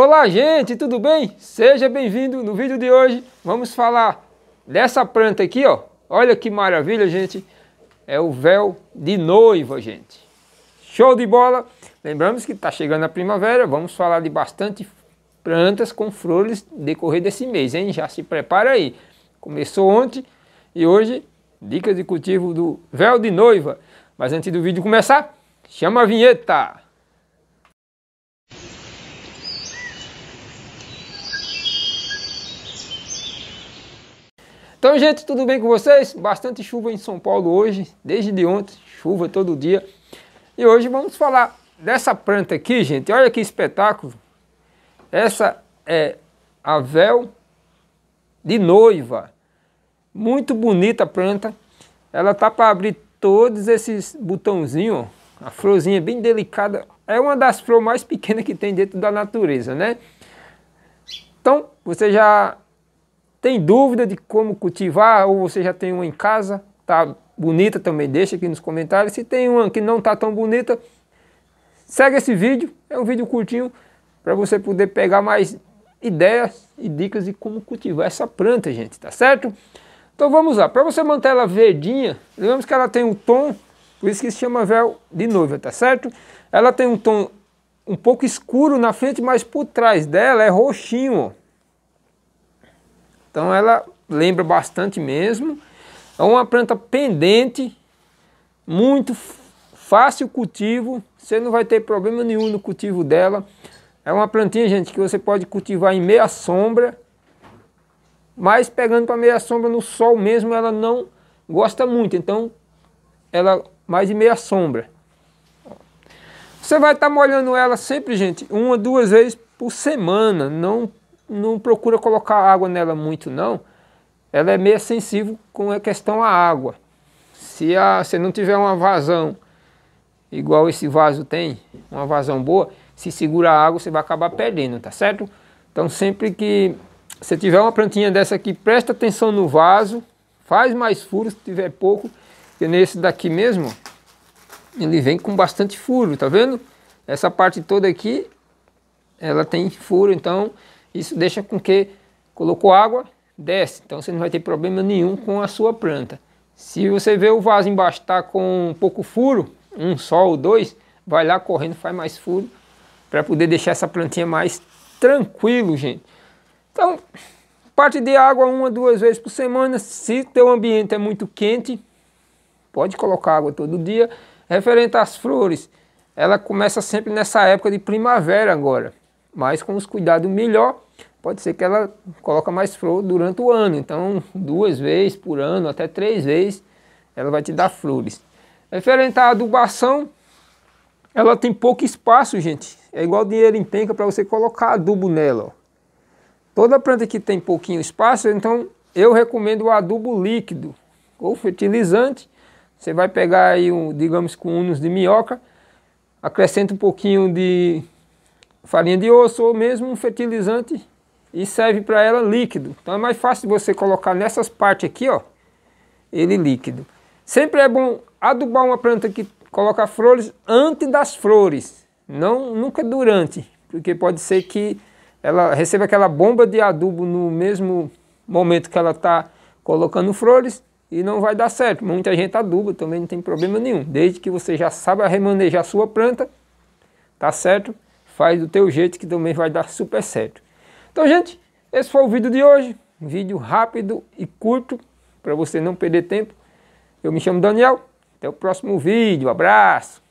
Olá, gente, tudo bem? Seja bem-vindo. No vídeo de hoje vamos falar dessa planta aqui, ó. Olha que maravilha, gente. É o véu de noiva, gente. Show de bola. Lembramos que está chegando a primavera, vamos falar de bastante plantas com flores decorrer desse mês, hein? Já se prepara aí. Começou ontem e hoje dicas de cultivo do véu de noiva. Mas antes do vídeo começar, chama a vinheta. Então, gente, tudo bem com vocês? Bastante chuva em São Paulo hoje, desde de ontem, chuva todo dia. E hoje vamos falar dessa planta aqui, gente. Olha que espetáculo. Essa é a véu de noiva. Muito bonita a planta. Ela tá para abrir todos esses botãozinhos, A florzinha bem delicada. É uma das flores mais pequenas que tem dentro da natureza, né? Então, você já tem dúvida de como cultivar ou você já tem uma em casa? Tá bonita também, deixa aqui nos comentários. Se tem uma que não tá tão bonita, segue esse vídeo. É um vídeo curtinho para você poder pegar mais ideias e dicas de como cultivar essa planta, gente, tá certo? Então vamos lá, para você manter ela verdinha, lembramos que ela tem um tom, por isso que se chama véu de noiva, tá certo? Ela tem um tom um pouco escuro na frente, mas por trás dela é roxinho, ó. Então ela lembra bastante mesmo. É uma planta pendente, muito fácil cultivo, você não vai ter problema nenhum no cultivo dela. É uma plantinha, gente, que você pode cultivar em meia sombra, mas pegando para meia sombra no sol mesmo, ela não gosta muito, então ela mais em meia sombra. Você vai estar tá molhando ela sempre, gente, uma, duas vezes por semana, não não procura colocar água nela muito não. Ela é meio sensível com a questão à água. Se a, se não tiver uma vazão igual esse vaso tem, uma vazão boa, se segura a água você vai acabar perdendo, tá certo? Então sempre que você tiver uma plantinha dessa aqui, presta atenção no vaso, faz mais furos se tiver pouco, que nesse daqui mesmo, ele vem com bastante furo, tá vendo? Essa parte toda aqui, ela tem furo, então isso deixa com que colocou água, desce. Então você não vai ter problema nenhum com a sua planta. Se você vê o vaso embaixo tá com um pouco furo, um só ou dois, vai lá correndo, faz mais furo para poder deixar essa plantinha mais tranquilo, gente. Então, parte de água uma, duas vezes por semana. Se teu ambiente é muito quente, pode colocar água todo dia. Referente às flores, ela começa sempre nessa época de primavera agora mas com os cuidados melhor, pode ser que ela coloca mais flor durante o ano. Então, duas vezes por ano, até três vezes, ela vai te dar flores. Referente é à adubação, ela tem pouco espaço, gente. É igual dinheiro em penca para você colocar adubo nela. Ó. Toda planta que tem pouquinho espaço, então eu recomendo o adubo líquido ou fertilizante. Você vai pegar aí, um, digamos, com unos de minhoca, acrescenta um pouquinho de farinha de osso ou mesmo um fertilizante e serve para ela líquido. Então é mais fácil você colocar nessas partes aqui, ó, ele líquido. Sempre é bom adubar uma planta que coloca flores antes das flores, não nunca durante, porque pode ser que ela receba aquela bomba de adubo no mesmo momento que ela está colocando flores e não vai dar certo. Muita gente aduba, também não tem problema nenhum, desde que você já saiba remanejar sua planta, tá certo? faz do teu jeito que também vai dar super certo. Então, gente, esse foi o vídeo de hoje. Um vídeo rápido e curto para você não perder tempo. Eu me chamo Daniel. Até o próximo vídeo. Abraço.